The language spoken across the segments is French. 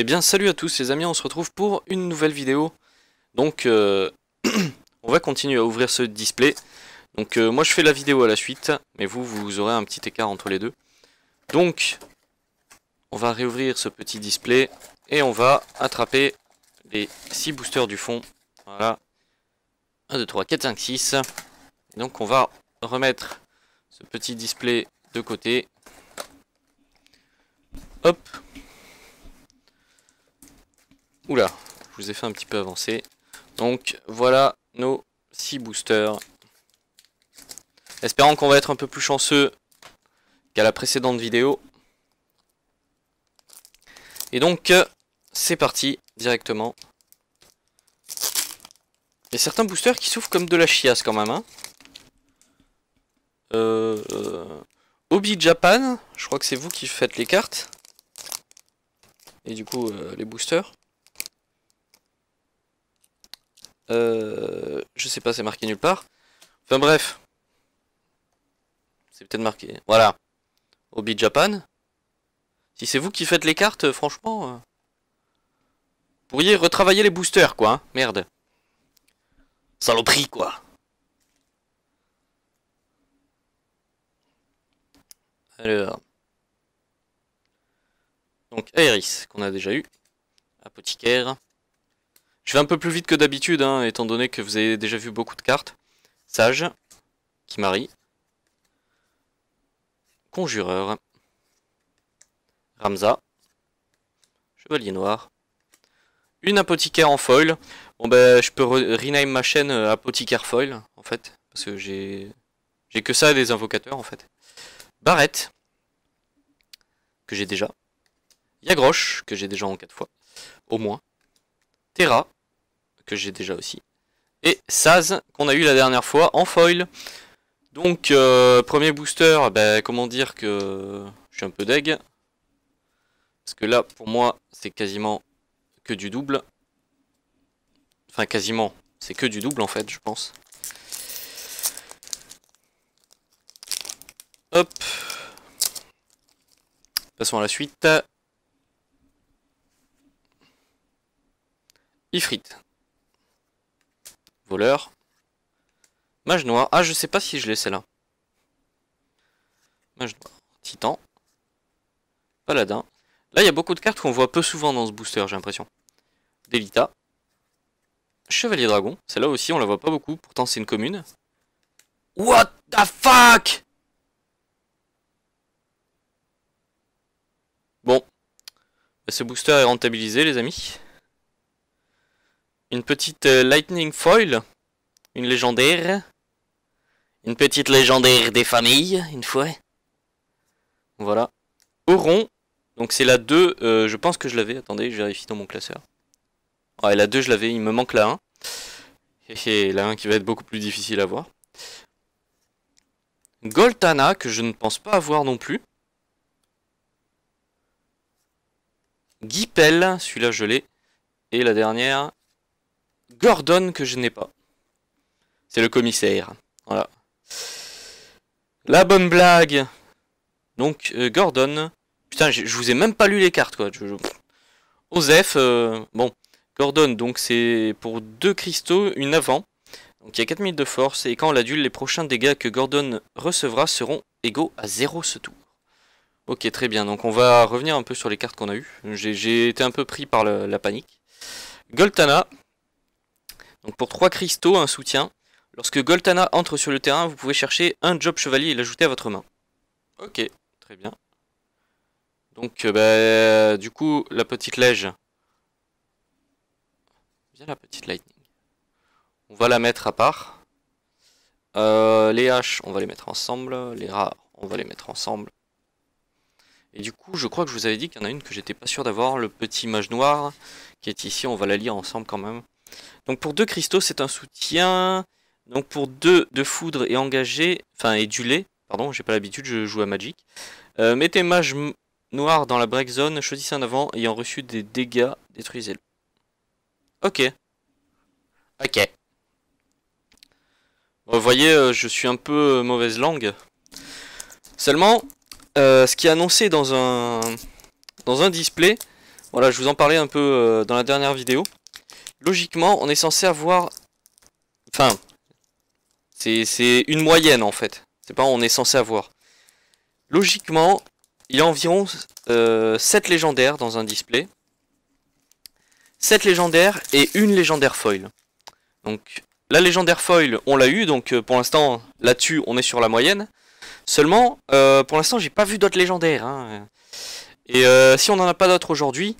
Eh bien salut à tous les amis, on se retrouve pour une nouvelle vidéo. Donc euh, on va continuer à ouvrir ce display. Donc euh, moi je fais la vidéo à la suite, mais vous, vous aurez un petit écart entre les deux. Donc on va réouvrir ce petit display et on va attraper les 6 boosters du fond. Voilà. 1, 2, 3, 4, 5, 6. donc on va remettre ce petit display de côté. Hop Oula, je vous ai fait un petit peu avancer. Donc voilà nos 6 boosters. Espérons qu'on va être un peu plus chanceux qu'à la précédente vidéo. Et donc euh, c'est parti directement. Il y a certains boosters qui souffrent comme de la chiasse quand même. Hein. Euh, euh, Obi Japan, je crois que c'est vous qui faites les cartes. Et du coup les boosters. Euh, je sais pas, c'est marqué nulle part. Enfin bref. C'est peut-être marqué. Voilà. Obi Japan. Si c'est vous qui faites les cartes, euh, franchement... Euh, vous pourriez retravailler les boosters, quoi. Hein. Merde. Saloperie, quoi. Alors. Donc Aeris, qu'on a déjà eu. Apothicaire. Je vais un peu plus vite que d'habitude, hein, étant donné que vous avez déjà vu beaucoup de cartes. Sage, qui marie. Conjureur. Ramza. Chevalier noir. Une apothicaire en foil. Bon ben je peux rename ma chaîne euh, apothicaire foil en fait. Parce que j'ai j'ai que ça des invocateurs en fait. Barrette. Que j'ai déjà. Yagroche, que j'ai déjà en 4 fois. Au moins. Terra que j'ai déjà aussi. Et Saz, qu'on a eu la dernière fois en foil. Donc, euh, premier booster, bah, comment dire que je suis un peu deg. Parce que là, pour moi, c'est quasiment que du double. Enfin, quasiment. C'est que du double, en fait, je pense. Hop. Passons à la suite. Ifrit. Voleur. Mage noir. Ah, je sais pas si je l'ai celle-là. Mage noir. Titan. Paladin. Là, il y a beaucoup de cartes qu'on voit peu souvent dans ce booster, j'ai l'impression. Delita. Chevalier dragon. Celle-là aussi, on la voit pas beaucoup. Pourtant, c'est une commune. What the fuck Bon. Bah, ce booster est rentabilisé, les amis. Une petite euh, Lightning Foil. Une légendaire. Une petite légendaire des familles, une fois. Voilà. Oron. Donc c'est la 2. Euh, je pense que je l'avais. Attendez, je vérifie dans mon classeur. Ouais, la 2, je l'avais. Il me manque la 1. Et la 1 qui va être beaucoup plus difficile à voir. Goltana, que je ne pense pas avoir non plus. Gipel, celui-là je l'ai. Et la dernière, Gordon que je n'ai pas. C'est le commissaire. Voilà. La bonne blague. Donc euh, Gordon. Putain, je vous ai même pas lu les cartes quoi. Osef. Euh, bon. Gordon, donc c'est pour deux cristaux, une avant. Donc il y a 4000 de force. Et quand on l'adulte, les prochains dégâts que Gordon recevra seront égaux à 0 ce tour. Ok, très bien. Donc on va revenir un peu sur les cartes qu'on a eues. J'ai été un peu pris par la panique. Goltana, donc pour 3 cristaux, un soutien. Lorsque Goltana entre sur le terrain, vous pouvez chercher un job chevalier et l'ajouter à votre main. Ok, très bien. Donc euh, bah, du coup, la petite lège. la petite lightning. On va la mettre à part. Euh, les haches, on va les mettre ensemble. Les rats, on va les mettre ensemble. Et du coup, je crois que je vous avais dit qu'il y en a une que j'étais pas sûr d'avoir, le petit mage noir, qui est ici, on va la lire ensemble quand même. Donc pour deux cristaux, c'est un soutien. Donc pour deux de foudre et engagé, enfin et du lait, pardon, j'ai pas l'habitude, je joue à Magic. Euh, mettez mage noir dans la break zone, choisissez un avant, ayant reçu des dégâts, détruisez-le. Ok. Ok. vous voyez, euh, je suis un peu euh, mauvaise langue. Seulement, ce qui est annoncé dans un, dans un display, voilà, je vous en parlais un peu dans la dernière vidéo logiquement, on est censé avoir... Enfin, c'est une moyenne en fait. C'est pas on est censé avoir. Logiquement, il y a environ euh, 7 légendaires dans un display. 7 légendaires et une légendaire foil. Donc la légendaire foil, on l'a eu, donc euh, pour l'instant, là-dessus, on est sur la moyenne. Seulement, euh, pour l'instant, j'ai pas vu d'autres légendaires. Hein. Et euh, si on n'en a pas d'autres aujourd'hui,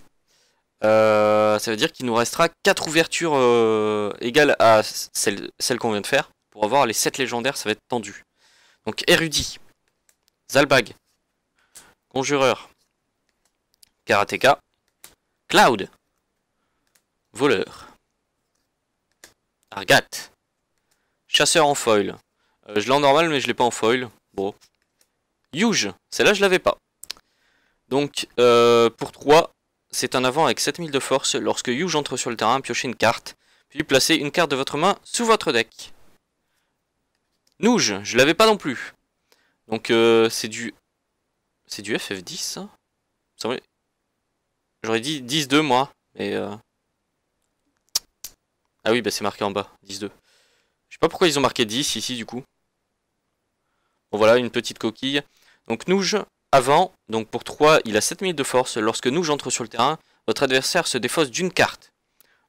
euh, ça veut dire qu'il nous restera 4 ouvertures euh, égales à celle, qu'on vient de faire. Pour avoir les 7 légendaires, ça va être tendu. Donc érudit, Zalbag, Conjureur, Karateka, Cloud, Voleur, Argat, Chasseur en foil. Euh, je l'ai en normal mais je l'ai pas en foil. Bon. Huge. celle-là je l'avais pas. Donc pour 3, c'est un avant avec 7000 de force lorsque Yuge entre sur le terrain, piochez une carte, puis placez une carte de votre main sous votre deck. Nouge, je l'avais pas non plus. Donc euh, c'est du... C'est du FF10 hein. J'aurais dit 10-2 moi, mais... Euh. Ah oui, bah, c'est marqué en bas, 10-2. Je sais pas pourquoi ils ont marqué 10 ici du coup. Bon voilà, une petite coquille. Donc Nouge, avant, donc pour 3, il a 7 minutes de force. Lorsque nous j'entre sur le terrain, votre adversaire se défausse d'une carte.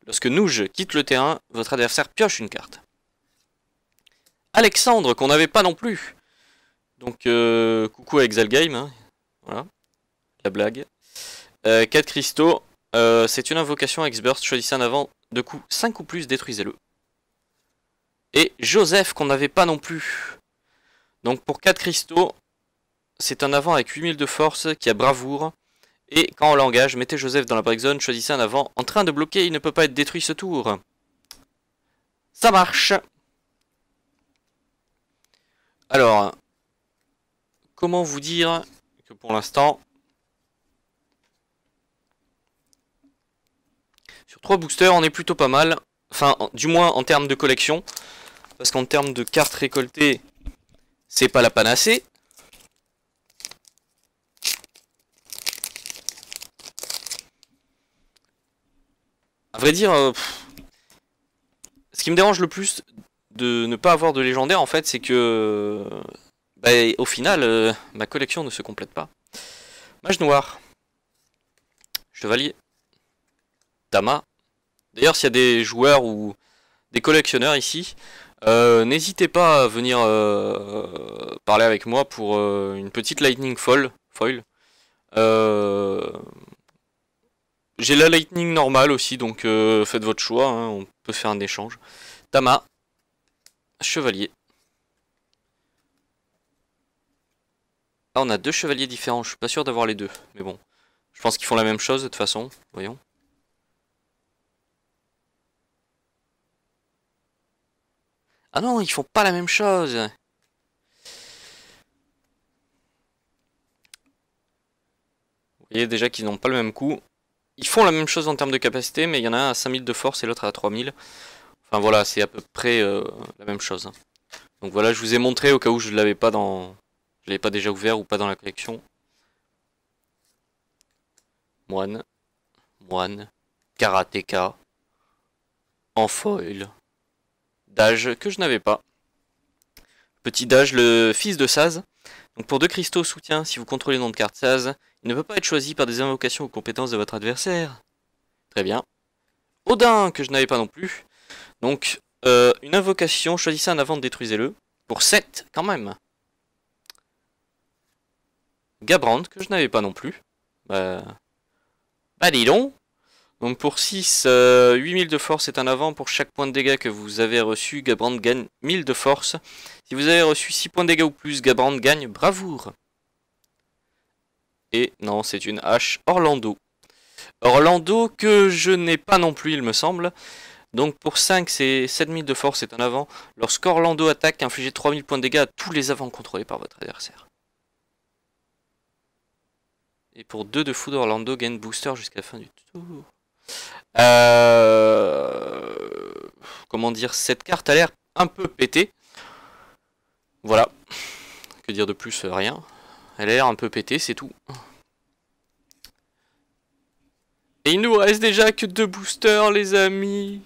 Lorsque nous je quitte le terrain, votre adversaire pioche une carte. Alexandre, qu'on n'avait pas non plus. Donc, euh, coucou à Exalgame. Hein. Voilà, la blague. 4 euh, cristaux, euh, c'est une invocation X-Burst. Choisissez un avant de coup 5 ou plus, détruisez-le. Et Joseph, qu'on n'avait pas non plus. Donc pour 4 cristaux, c'est un avant avec 8000 de force qui a bravoure. Et quand on l'engage, mettez Joseph dans la break zone, choisissez un avant. En train de bloquer, il ne peut pas être détruit ce tour. Ça marche Alors, comment vous dire que pour l'instant, sur 3 boosters, on est plutôt pas mal. Enfin, du moins en termes de collection. Parce qu'en termes de cartes récoltées, c'est pas la panacée. vrai dire, euh, ce qui me dérange le plus de ne pas avoir de légendaire, en fait, c'est que bah, au final, euh, ma collection ne se complète pas. Mage noir, chevalier, dama. D'ailleurs, s'il y a des joueurs ou des collectionneurs ici, euh, n'hésitez pas à venir parler avec moi pour une petite lightning foil. foil. J'ai la Lightning normale aussi, donc euh, faites votre choix, hein, on peut faire un échange. Tama, chevalier. Ah, on a deux chevaliers différents, je suis pas sûr d'avoir les deux, mais bon. Je pense qu'ils font la même chose de toute façon, voyons. Ah non, ils font pas la même chose Vous voyez déjà qu'ils n'ont pas le même coup ils font la même chose en termes de capacité, mais il y en a un à 5000 de force et l'autre à 3000. Enfin voilà, c'est à peu près euh, la même chose. Donc voilà, je vous ai montré au cas où je ne l'avais pas dans... Je l'avais pas déjà ouvert ou pas dans la collection. Moine. Moine. Karateka. En foil. Dage, que je n'avais pas. Petit Dage, le fils de Saz. Donc pour deux cristaux soutien, si vous contrôlez le nom de carte Saz, ne peut pas être choisi par des invocations aux compétences de votre adversaire. Très bien. Odin, que je n'avais pas non plus. Donc, euh, une invocation, choisissez un avant, de détruisez-le. Pour 7, quand même. Gabrand, que je n'avais pas non plus. Bah, bah dis donc. Donc pour 6, 8000 euh, de force est un avant. Pour chaque point de dégâts que vous avez reçu, Gabrand gagne 1000 de force. Si vous avez reçu 6 points de dégâts ou plus, Gabrand gagne bravoure. Et non, c'est une hache Orlando. Orlando que je n'ai pas non plus, il me semble. Donc pour 5, c'est 7000 de force, c'est un avant. Lorsqu'Orlando attaque, infligez 3000 points de dégâts à tous les avants contrôlés par votre adversaire. Et pour 2 de foudre, Orlando gain booster jusqu'à la fin du tour. Euh... Comment dire Cette carte a l'air un peu pétée. Voilà. Que dire de plus euh, Rien. Elle a l'air un peu pétée, c'est tout. Et il nous reste déjà que deux boosters, les amis.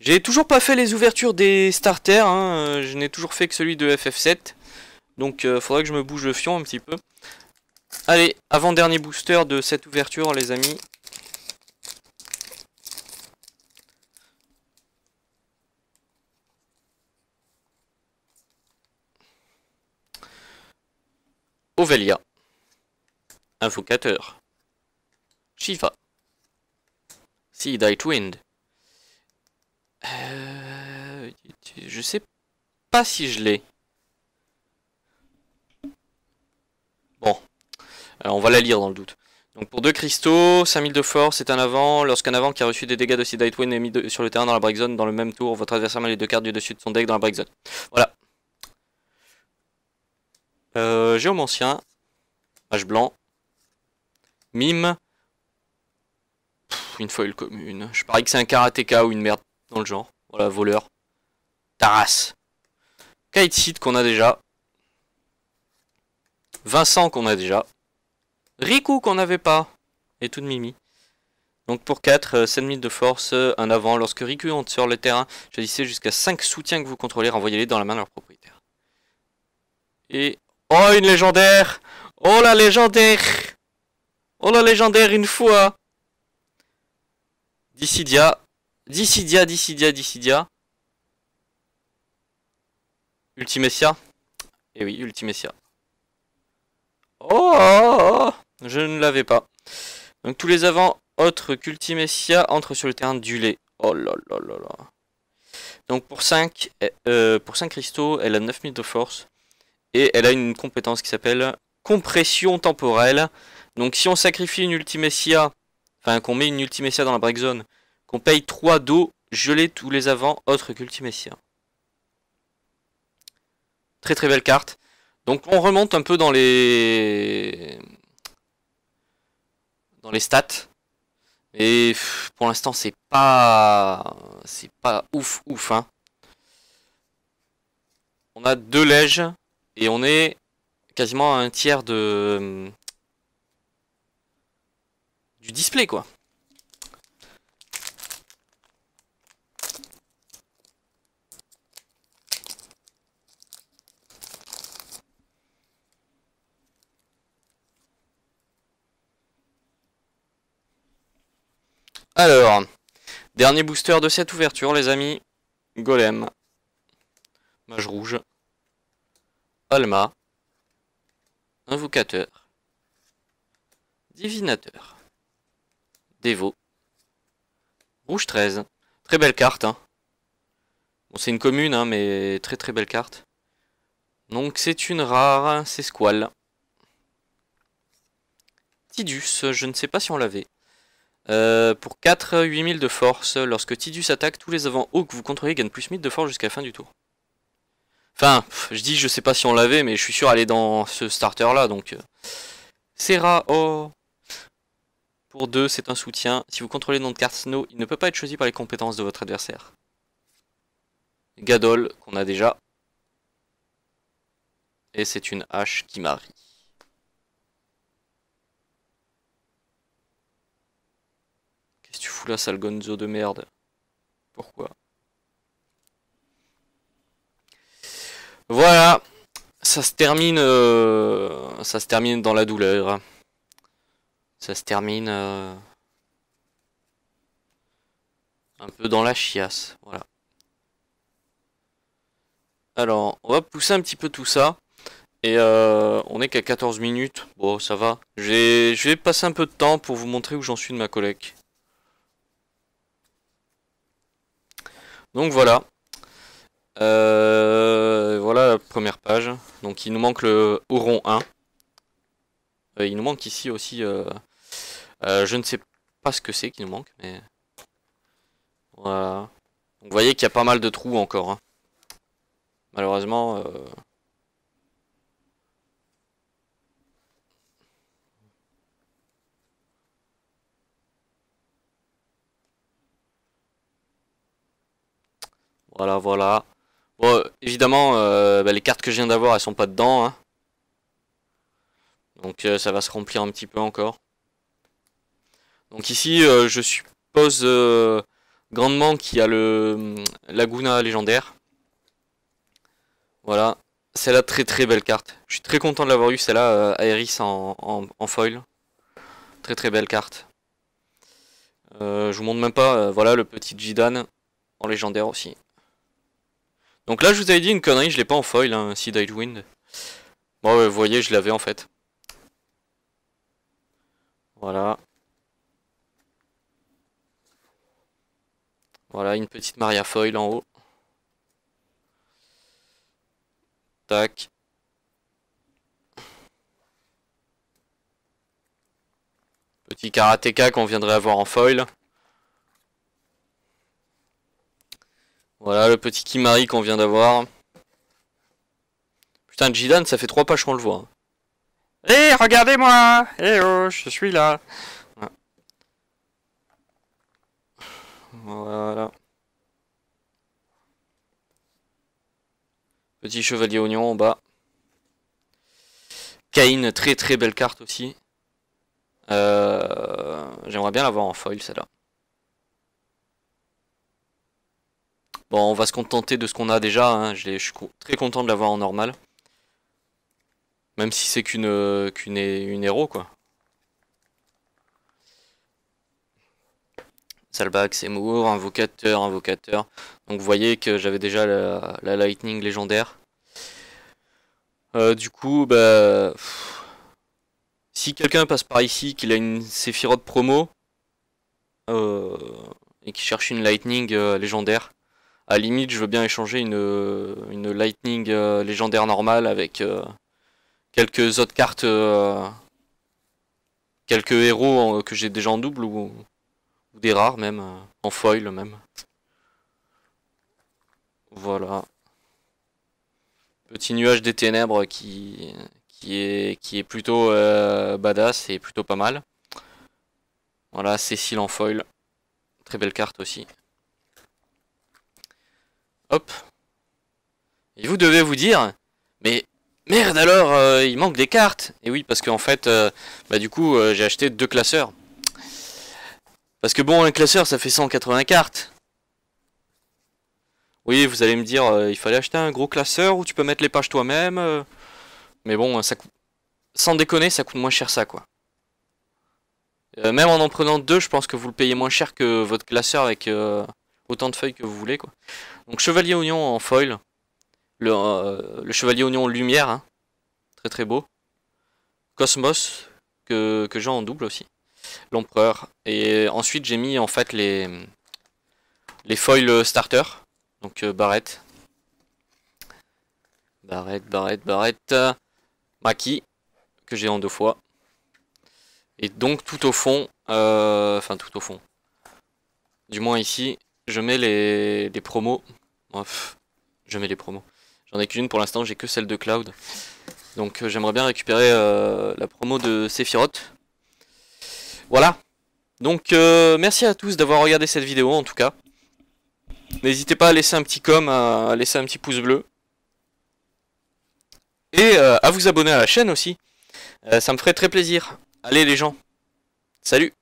J'ai toujours pas fait les ouvertures des starters. Hein. Je n'ai toujours fait que celui de FF7. Donc, il euh, faudrait que je me bouge le fion un petit peu. Allez, avant-dernier booster de cette ouverture, les amis. Ovelia. Invocateur. Shiva. Sea Wind, euh, je sais pas si je l'ai. Bon. Euh, on va la lire dans le doute. Donc pour deux cristaux, 5000 de force, c'est un avant. Lorsqu'un avant qui a reçu des dégâts de Sea Wind est mis sur le terrain dans la break zone, dans le même tour, votre adversaire met les deux cartes du dessus de son deck dans la break zone. Voilà géomancien. Euh, H blanc. Mime. une foil commune. Je parie que c'est un karatéka ou une merde dans le genre. Voilà, voleur. Taras. Kite qu'on a déjà. Vincent qu'on a déjà. Riku qu'on n'avait pas. Et tout de Mimi. Donc pour 4, 7 euh, de force, euh, un avant. Lorsque Riku entre sur le terrain, choisissez jusqu'à 5 soutiens que vous contrôlez, renvoyez-les dans la main de leur propriétaire. Et Oh, une légendaire Oh la légendaire Oh la légendaire une fois Dissidia. Dissidia, Dissidia, Dissidia. Ultimessia. eh oui, Ultimessia. Oh, oh, oh, oh, Je ne l'avais pas. Donc tous les avant autres qu'Ultimessia entrent sur le terrain du lait. Oh là là là là. Donc pour 5, eh, euh, pour 5 cristaux, elle a 9000 de force. Et elle a une compétence qui s'appelle compression temporelle. Donc si on sacrifie une Ultimessia, enfin qu'on met une Ultimessia dans la break zone, qu'on paye 3 d'eau, geler tous les avant, autres qu'Ultimessia. Très très belle carte. Donc on remonte un peu dans les dans les stats. Et pour l'instant c'est pas c'est pas ouf ouf hein. On a deux lèges et on est quasiment à un tiers de euh, du display quoi. Alors, dernier booster de cette ouverture les amis, Golem, Mage Rouge. Alma, invocateur, divinateur, dévot, rouge 13. Très belle carte. Hein. Bon, c'est une commune, hein, mais très très belle carte. Donc c'est une rare, hein, c'est Squall. Tidus, je ne sais pas si on l'avait. Euh, pour 4, 8000 de force, lorsque Tidus attaque, tous les avant hauts que vous contrôlez gagnent plus 1000 de force jusqu'à la fin du tour. Enfin, je dis, je sais pas si on l'avait, mais je suis sûr, elle est dans ce starter-là, donc... Euh. Serra, oh Pour deux, c'est un soutien. Si vous contrôlez le nom de carte il ne peut pas être choisi par les compétences de votre adversaire. Gadol, qu'on a déjà. Et c'est une hache qui marie. Qu'est-ce que tu fous là, sale gonzo de merde Pourquoi Voilà, ça se termine, euh, ça se termine dans la douleur. Ça se termine euh, un peu dans la chiasse, voilà. Alors, on va pousser un petit peu tout ça. Et euh, on est qu'à 14 minutes. Bon, ça va. Je vais passer un peu de temps pour vous montrer où j'en suis de ma collègue. Donc voilà. Euh, voilà la première page. Donc il nous manque le Oron 1. Euh, il nous manque ici aussi... Euh, je ne sais pas ce que c'est qui nous manque, mais... Voilà. Donc, vous voyez qu'il y a pas mal de trous encore. Hein. Malheureusement... Voilà, voilà. Bon, évidemment, euh, bah, les cartes que je viens d'avoir, elles sont pas dedans. Hein. Donc euh, ça va se remplir un petit peu encore. Donc ici, euh, je suppose grandement qu'il y a le Laguna légendaire. Voilà. c'est la très très belle carte. Je suis très content de l'avoir eu, celle-là, Aeris en, en, foil. Très très belle carte. je vous montre même pas, voilà le petit Jidan en légendaire aussi. Donc là, je vous avais dit une connerie, je l'ai pas en foil, hein, Sidewind. Wind. Bon, vous voyez, je l'avais en fait. Voilà. Voilà, une petite Maria Foil en haut. Tac. Petit karatéka qu'on viendrait avoir en foil. Voilà le petit Kimari qu'on vient d'avoir. Putain, Jidan, ça fait trois pages qu'on le voit. Hé, hein. eh, regardez-moi Hé eh, oh, je suis là Voilà. Petit chevalier oignon en bas. Cain, très très belle carte aussi. Euh, j'aimerais bien l'avoir en foil celle-là. Bon, on va se contenter de ce qu'on a déjà. Hein. Je suis très content de l'avoir en normal. Même si c'est qu'une euh, héros, quoi. Salbax, Seymour, invocateur, invocateur. Donc vous voyez que j'avais déjà la, Lightning légendaire. Euh, du coup, bah, si quelqu'un passe par ici, qu'il a une Sephiroth promo, euh, et qui cherche une Lightning légendaire, à limite, je veux bien échanger une, Lightning euh, légendaire normale avec euh, quelques autres cartes, euh, quelques héros que j'ai déjà en double ou, des rares même, en foil même. Voilà. Petit nuage des ténèbres qui, est, qui est plutôt badass et plutôt pas mal. Voilà, Cécile en foil. Très belle carte aussi. Hop. Et vous devez vous dire, mais merde alors, euh, il manque des cartes. Et oui, parce qu'en fait, euh, bah du coup, euh, j'ai acheté deux classeurs. Parce que bon, un classeur, ça fait 180 cartes. Oui, vous allez me dire, il fallait acheter un gros classeur où tu peux mettre les pages toi-même. mais bon, ça Sans déconner, ça coûte moins cher ça, quoi. même en en prenant deux, je pense que vous le payez moins cher que votre classeur avec autant de feuilles que vous voulez, quoi. Donc chevalier oignon en foil. Le, euh, chevalier oignon lumière. Hein. Très très beau. Cosmos, que, que j'ai en double aussi. L'empereur. Et ensuite j'ai mis en fait les, les foils starter. Donc euh, barrette. Barrette, barrette, barrette. Maki, que j'ai en deux fois. Et donc tout au fond, euh, enfin tout au fond, du moins ici, je mets les, les promos moi, je mets les promos. J'en ai qu'une pour l'instant, j'ai que celle de Cloud. Donc euh, j'aimerais bien récupérer euh, la promo de Sephiroth. Voilà. Donc euh, merci à tous d'avoir regardé cette vidéo en tout cas. N'hésitez pas à laisser un petit com, à laisser un petit pouce bleu. Et à vous abonner à la chaîne aussi. ça me ferait très plaisir. Allez les gens. Salut